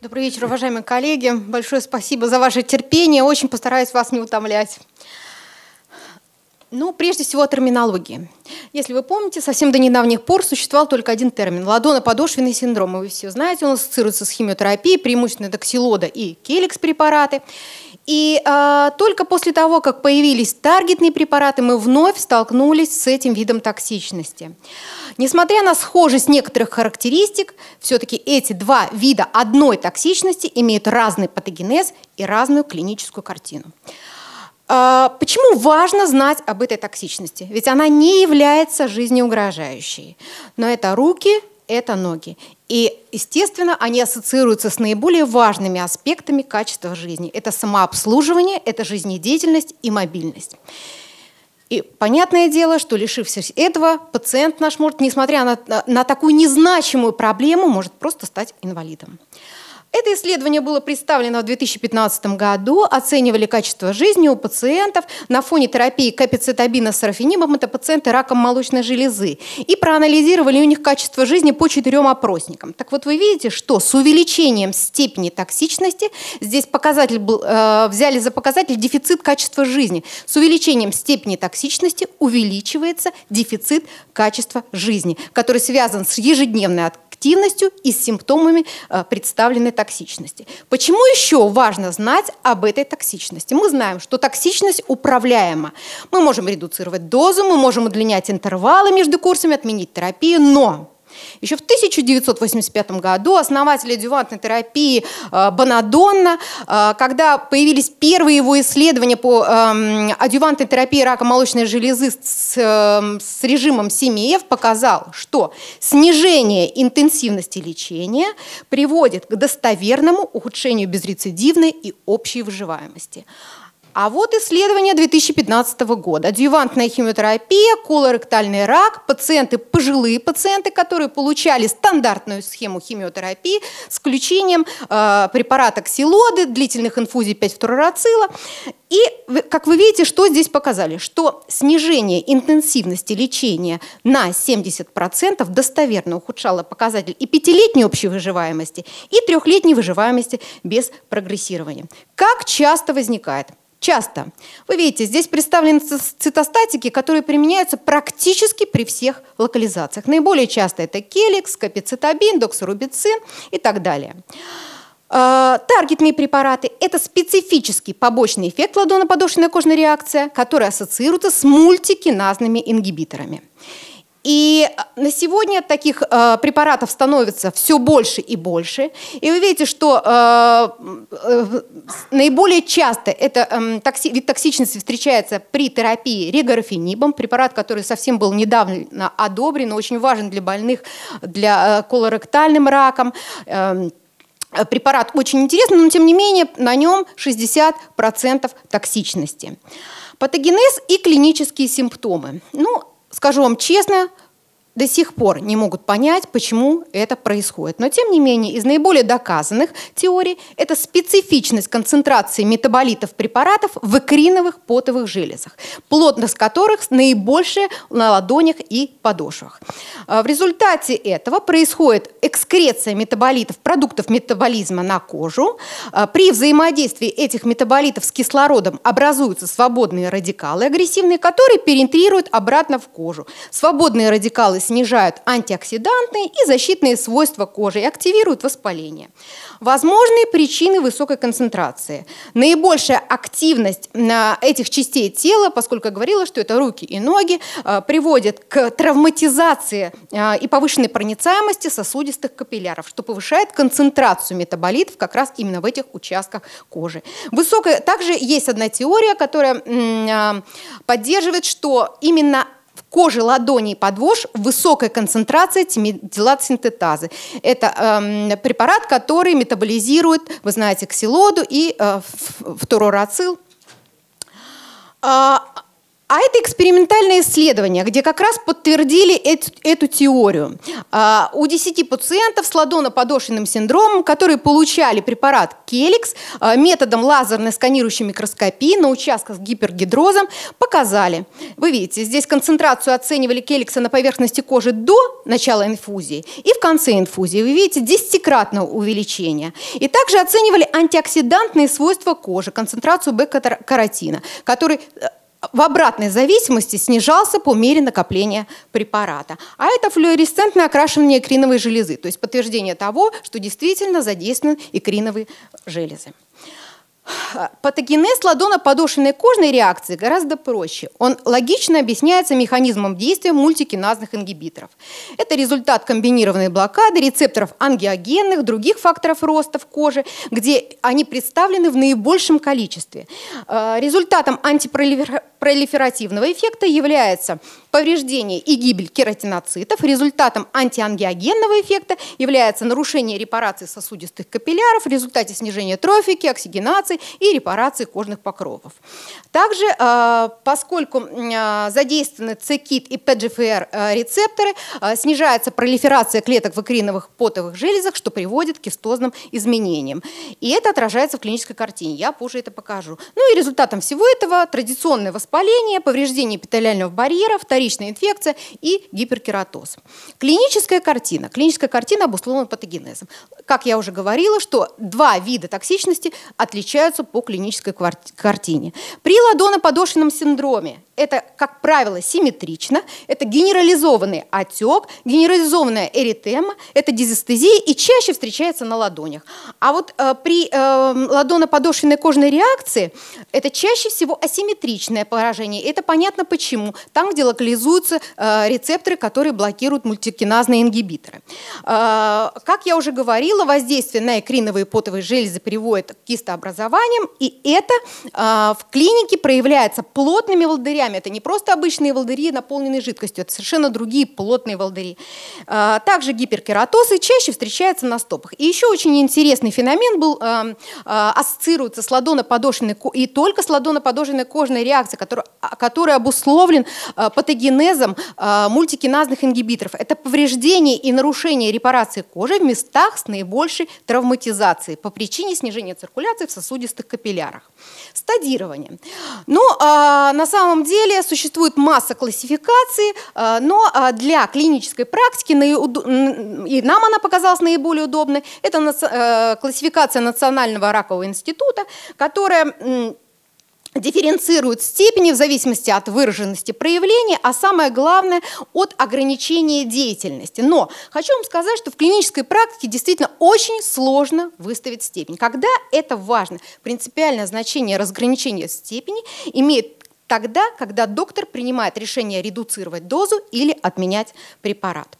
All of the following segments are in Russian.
Добрый вечер, уважаемые коллеги. Большое спасибо за ваше терпение. Очень постараюсь вас не утомлять. Ну, прежде всего, о терминологии. Если вы помните, совсем до недавних пор существовал только один термин – ладоноподошвенный синдром. Вы все знаете, он ассоциируется с химиотерапией, преимущественно доксилода и келикс-препараты. И а, только после того, как появились таргетные препараты, мы вновь столкнулись с этим видом токсичности. Несмотря на схожесть некоторых характеристик, все-таки эти два вида одной токсичности имеют разный патогенез и разную клиническую картину. А, почему важно знать об этой токсичности? Ведь она не является жизнеугрожающей. Но это руки, это ноги. И, естественно, они ассоциируются с наиболее важными аспектами качества жизни. Это самообслуживание, это жизнедеятельность и мобильность. И понятное дело, что лишившись этого, пациент наш может, несмотря на, на такую незначимую проблему, может просто стать инвалидом. Это исследование было представлено в 2015 году. Оценивали качество жизни у пациентов на фоне терапии капицетабина с рафинибом. Это пациенты раком молочной железы. И проанализировали у них качество жизни по четырем опросникам. Так вот, вы видите, что с увеличением степени токсичности, здесь показатель был, э, взяли за показатель дефицит качества жизни. С увеличением степени токсичности увеличивается дефицит качества жизни, который связан с ежедневной активностью активностью и с симптомами э, представленной токсичности. Почему еще важно знать об этой токсичности? Мы знаем, что токсичность управляема. Мы можем редуцировать дозу, мы можем удлинять интервалы между курсами, отменить терапию, но еще в 1985 году основатель адювантной терапии э, Банадонна, э, когда появились первые его исследования по эм, адювантной терапии рака молочной железы с, с эм, режимом 7F, показал, что снижение интенсивности лечения приводит к достоверному ухудшению безрецидивной и общей выживаемости. А вот исследование 2015 года. Адювантная химиотерапия, колоректальный рак, пациенты, пожилые пациенты, которые получали стандартную схему химиотерапии с включением э, препарата ксилоды, длительных инфузий 5-фторацила. И, как вы видите, что здесь показали? Что снижение интенсивности лечения на 70% достоверно ухудшало показатель и пятилетней общей выживаемости, и трехлетней выживаемости без прогрессирования. Как часто возникает? часто. Вы видите, здесь представлены цитостатики, которые применяются практически при всех локализациях. Наиболее часто это келикс, капицитабин, доксорубицин и так далее. А, Таргетные препараты – это специфический побочный эффект ладоноподошечной кожной реакции, который ассоциируется с мультикиназными ингибиторами. И э, на сегодня таких э, препаратов становится все больше и больше. И вы видите, что э, э, наиболее часто это э, токси, вид токсичности встречается при терапии регорофенибом, препарат, который совсем был недавно одобрен, но очень важен для больных, для э, колоректальным раком. Эм, э, препарат очень интересный, но тем не менее на нем 60% токсичности. Патогенез и клинические симптомы. Ну, скажу вам честно, до сих пор не могут понять, почему это происходит. Но тем не менее, из наиболее доказанных теорий это специфичность концентрации метаболитов препаратов в экриновых потовых железах, плотность которых наибольшая на ладонях и подошвах. А, в результате этого происходит экскреция метаболитов, продуктов метаболизма на кожу. А, при взаимодействии этих метаболитов с кислородом образуются свободные радикалы агрессивные, которые перентрируют обратно в кожу. Свободные радикалы снижают антиоксидантные и защитные свойства кожи и активируют воспаление. Возможные причины высокой концентрации. Наибольшая активность э, этих частей тела, поскольку я говорила, что это руки и ноги, э, приводит к травматизации э, и повышенной проницаемости сосудистых капилляров, что повышает концентрацию метаболитов как раз именно в этих участках кожи. Высокая, также есть одна теория, которая поддерживает, что именно в коже ладони и подвож высокая концентрация тимидилат-синтетазы. Это э, препарат, который метаболизирует, вы знаете, ксилоду и э, фторорацил. А, а это экспериментальное исследование, где как раз подтвердили эту, эту теорию. А, у 10 пациентов с ладоноподошенным синдромом, которые получали препарат Келикс а, методом лазерной сканирующей микроскопии на участках с гипергидрозом, показали. Вы видите, здесь концентрацию оценивали Келикса на поверхности кожи до начала инфузии и в конце инфузии. Вы видите, десятикратное увеличение. И также оценивали антиоксидантные свойства кожи, концентрацию бета каротина который э, в обратной зависимости снижался по мере накопления препарата. А это флюоресцентное окрашивание экриновой железы, то есть подтверждение того, что действительно задействованы экриновые железы. Патогенез ладоноподошвенной кожной реакции гораздо проще. Он логично объясняется механизмом действия мультикиназных ингибиторов. Это результат комбинированной блокады рецепторов ангиогенных, других факторов роста в коже, где они представлены в наибольшем количестве. Э, результатом антипролиферативного эффекта является повреждение и гибель кератиноцитов. Результатом антиангиогенного эффекта является нарушение репарации сосудистых капилляров в результате снижения трофики, оксигенации и репарации кожных покровов. Также, э, поскольку э, задействованы цикит и ПДЖФР э, рецепторы, снижается пролиферация клеток в икриновых потовых железах, что приводит к кистозным изменениям. И это отражается в клинической картине. Я позже это покажу. Ну и результатом всего этого традиционное воспаление, повреждение эпителиального барьера, вторичная инфекция и гиперкератоз. Клиническая картина. Клиническая картина обусловлена патогенезом. Как я уже говорила, что два вида токсичности отличаются отличаются по клинической картине. При ладоноподошенном синдроме это, как правило, симметрично, это генерализованный отек, генерализованная эритема, это дизестезия и чаще встречается на ладонях. А вот э, при э, ладоноподошвенной кожной реакции это чаще всего асимметричное поражение. Это понятно почему. Там, где локализуются э, рецепторы, которые блокируют мультикиназные ингибиторы. Э, как я уже говорила, воздействие на экриновые потовые железы приводит к кистообразованиям, и это э, в клинике проявляется плотными волдырями волдырями. Это не просто обычные волдыри, наполненные жидкостью, это совершенно другие плотные волдыри. А, также гиперкератозы чаще встречаются на стопах. И еще очень интересный феномен был, а, а, ассоциируется с ладоноподошенной и только с ладоноподошенной кожной реакцией, которая, которая обусловлен патогенезом мультикиназных ингибиторов. Это повреждение и нарушение репарации кожи в местах с наибольшей травматизацией по причине снижения циркуляции в сосудистых капиллярах. Стадирование. Но ну, а, на самом деле, деле существует масса классификаций, э, но э, для клинической практики и нам она показалась наиболее удобной. Это э, классификация Национального ракового института, которая дифференцирует степени в зависимости от выраженности проявления, а самое главное – от ограничения деятельности. Но хочу вам сказать, что в клинической практике действительно очень сложно выставить степень. Когда это важно? Принципиальное значение разграничения степени имеет тогда, когда доктор принимает решение редуцировать дозу или отменять препарат.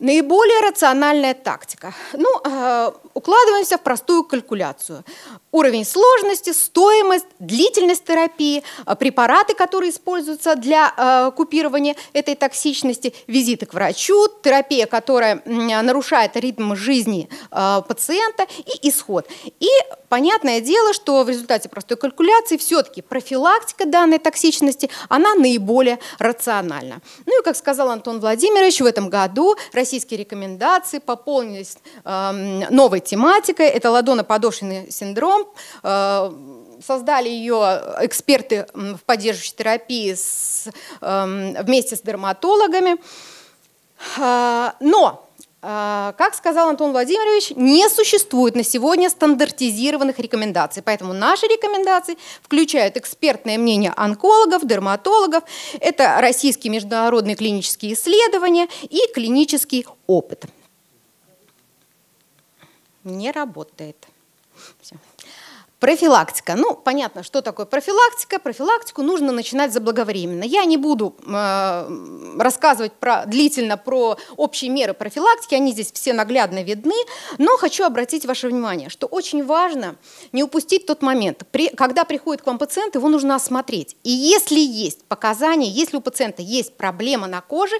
Наиболее рациональная тактика. Ну, а, укладываемся в простую калькуляцию. Уровень сложности, стоимость, длительность терапии, э, препараты, которые используются для э, купирования этой токсичности, визиты к врачу, терапия, которая нарушает ритм жизни э, пациента и исход. И понятное дело, что в результате простой калькуляции все-таки профилактика данной токсичности, она наиболее рациональна. Ну и, как сказал Антон Владимирович, в этом году российские рекомендации пополнились э, новой тематикой. Это ладоноподошенный синдром. Э, создали ее эксперты в поддерживающей терапии с, эм, вместе с дерматологами. Э, но э, как сказал Антон Владимирович, не существует на сегодня стандартизированных рекомендаций, поэтому наши рекомендации включают экспертное мнение онкологов, дерматологов, это российские международные клинические исследования и клинический опыт не работает. Все. Профилактика. Ну, понятно, что такое профилактика. Профилактику нужно начинать заблаговременно. Я не буду э, рассказывать про, длительно про общие меры профилактики, они здесь все наглядно видны, но хочу обратить ваше внимание, что очень важно не упустить тот момент, при, когда приходит к вам пациент, его нужно осмотреть. И если есть показания, если у пациента есть проблема на коже,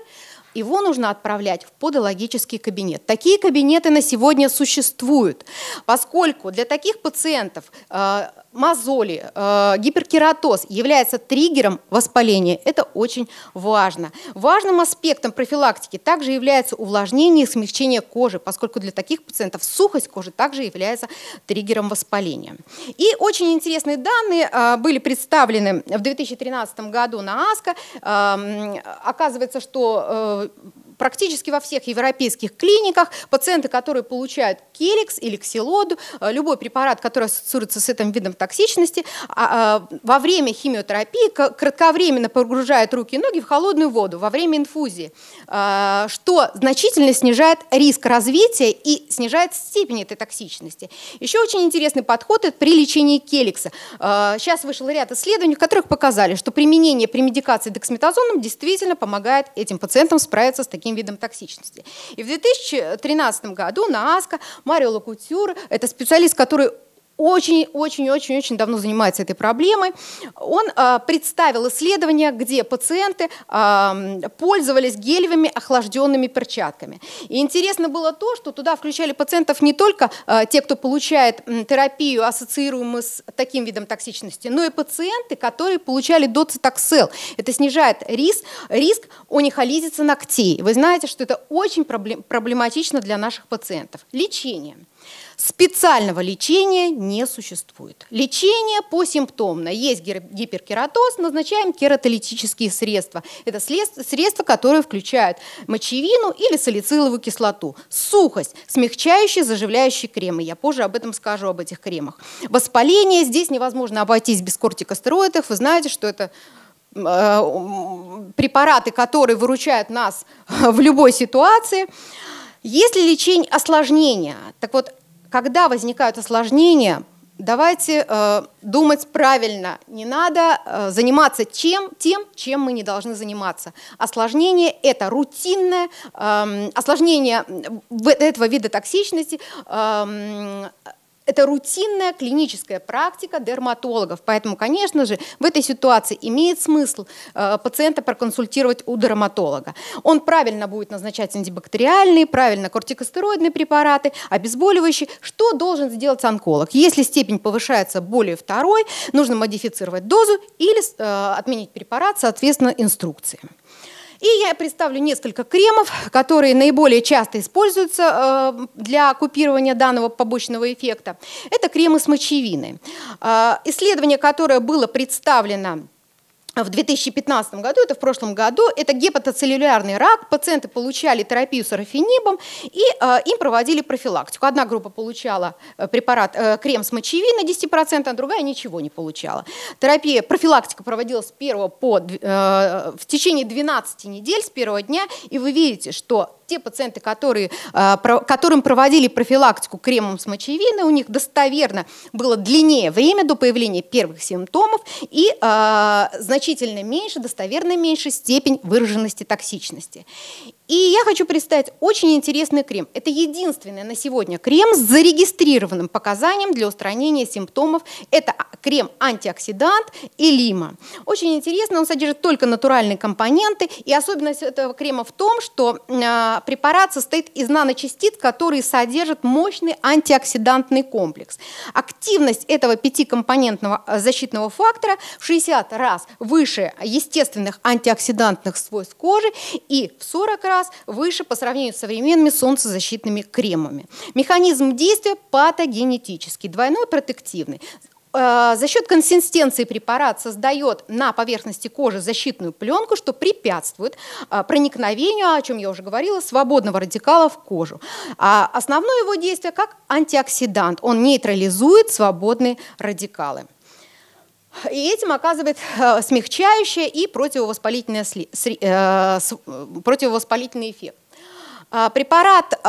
его нужно отправлять в подологический кабинет. Такие кабинеты на сегодня существуют, поскольку для таких пациентов э, мозоли, э, гиперкератоз является триггером воспаления. Это очень важно. Важным аспектом профилактики также является увлажнение и смягчение кожи, поскольку для таких пациентов сухость кожи также является триггером воспаления. И очень интересные данные э, были представлены в 2013 году на АСКО. Э, оказывается, что э, практически во всех европейских клиниках пациенты, которые получают келикс или ксилоду, э, любой препарат, который ассоциируется с этим видом токсичности, а, а, во время химиотерапии кратковременно погружают руки и ноги в холодную воду во время инфузии, э, что значительно снижает риск развития и снижает степень этой токсичности. Еще очень интересный подход это при лечении келикса. Э, сейчас вышел ряд исследований, в которых показали, что применение при медикации дексметазоном действительно помогает этим пациентам справиться с таким таким видом токсичности. И в 2013 году на АСКО Марио Лакутюр, это специалист, который очень-очень-очень-очень давно занимается этой проблемой. Он э, представил исследование, где пациенты э, пользовались гелевыми охлажденными перчатками. И интересно было то, что туда включали пациентов не только э, те, кто получает э, терапию, ассоциируемую с таким видом токсичности, но и пациенты, которые получали доцитоксел. Это снижает риск, риск у онихолизиса ногтей. Вы знаете, что это очень проблем, проблематично для наших пациентов. Лечение – Специального лечения не существует. Лечение посимптомно. Есть гиперкератоз, назначаем кератолитические средства. Это средства, которые включают мочевину или салициловую кислоту. Сухость, смягчающие, заживляющие кремы. Я позже об этом скажу, об этих кремах. Воспаление. Здесь невозможно обойтись без кортикостероидов. Вы знаете, что это э, препараты, которые выручают нас в любой ситуации. Если лечение осложнения, так вот когда возникают осложнения, давайте э, думать правильно. Не надо э, заниматься чем, тем, чем мы не должны заниматься. Осложнение – это рутинное, э, осложнение этого вида токсичности э, – это рутинная клиническая практика дерматологов. Поэтому, конечно же, в этой ситуации имеет смысл э, пациента проконсультировать у дерматолога. Он правильно будет назначать антибактериальные, правильно кортикостероидные препараты, обезболивающие. Что должен сделать онколог? Если степень повышается более второй, нужно модифицировать дозу или э, отменить препарат, соответственно, инструкции. И я представлю несколько кремов, которые наиболее часто используются э, для купирования данного побочного эффекта. Это кремы с мочевины. Э, исследование, которое было представлено в 2015 году, это в прошлом году, это гепатоцеллюлярный рак. Пациенты получали терапию с арафенибом и э, им проводили профилактику. Одна группа получала э, препарат э, крем с мочевиной 10%, а другая ничего не получала. Терапия, профилактика проводилась с первого по, э, в течение 12 недель с первого дня, и вы видите, что те пациенты, которые, э, которым проводили профилактику кремом с мочевиной, у них достоверно было длиннее время до появления первых симптомов и э, значительно меньше, достоверно меньше степень выраженности токсичности. И я хочу представить очень интересный крем. Это единственный на сегодня крем с зарегистрированным показанием для устранения симптомов. Это крем антиоксидант и лима. Очень интересно, он содержит только натуральные компоненты. И особенность этого крема в том, что э, препарат состоит из наночастиц, которые содержат мощный антиоксидантный комплекс. Активность этого пятикомпонентного а, защитного фактора в 60 раз выше естественных антиоксидантных свойств кожи и в 40 раз раз выше по сравнению с современными солнцезащитными кремами. Механизм действия патогенетический, двойной протективный э, за счет консистенции препарат создает на поверхности кожи защитную пленку, что препятствует э, проникновению, о чем я уже говорила, свободного радикала в кожу. А основное его действие как антиоксидант. Он нейтрализует свободные радикалы. И этим оказывает э, смягчающее и противовоспалительное, э, противовоспалительный эффект. А, препарат э,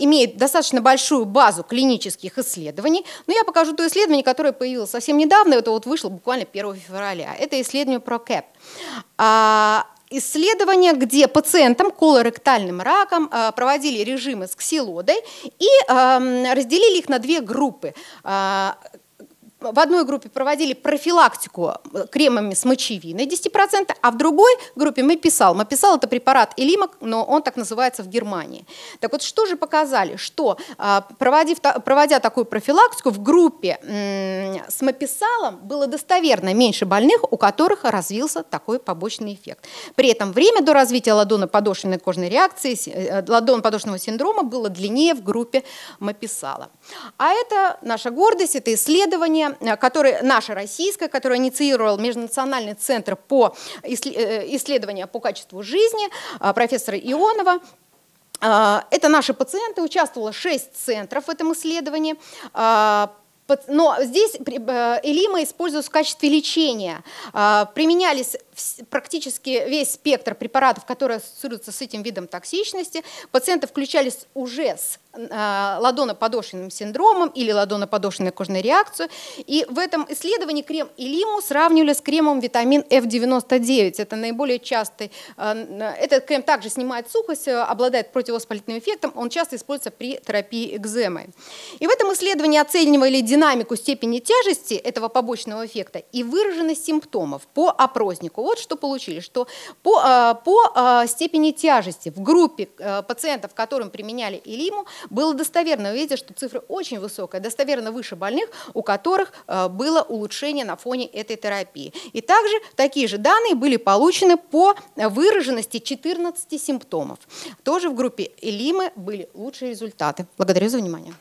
имеет достаточно большую базу клинических исследований, но я покажу то исследование, которое появилось совсем недавно, это вот вышло буквально 1 февраля. Это исследование ProCap. А, исследование, где пациентам колоректальным раком проводили режимы с ксилодой и эм, разделили их на две группы а, в одной группе проводили профилактику э, кремами с мочевиной 10%, а в другой группе мы писал. Мы писал это препарат Элимок, но он так называется в Германии. Так вот, что же показали? Что а, проводив, проводя такую профилактику в группе с мописалом было достоверно меньше больных, у которых развился такой побочный эффект. При этом время до развития ладонно-подошвенной кожной реакции, э, э, ладонно-подошвенного синдрома было длиннее в группе мописала. А это наша гордость, это исследование Э, который, наша российская, которая инициировал Межнациональный центр по э, исследованию по качеству жизни э, профессора Ионова. Это наши пациенты, участвовало 6 центров в этом исследовании. Но здесь элима используется в качестве лечения. Применялись практически весь спектр препаратов, которые ассоциируются с этим видом токсичности. Пациенты включались уже с Э, ладоноподошенным синдромом или ладоноподошенной кожной реакцией. И в этом исследовании крем Илиму сравнивали с кремом витамин F99. Это наиболее частый. Э, этот крем также снимает сухость, э, обладает противовоспалительным эффектом. Он часто используется при терапии экземы. И в этом исследовании оценивали динамику степени тяжести этого побочного эффекта и выраженность симптомов по опроснику. Вот что получили, что по, по степени тяжести в группе пациентов, которым применяли Илиму, было достоверно, вы видите, что цифра очень высокая, достоверно выше больных, у которых э, было улучшение на фоне этой терапии. И также такие же данные были получены по э, выраженности 14 симптомов. Тоже в группе Элимы были лучшие результаты. Благодарю за внимание.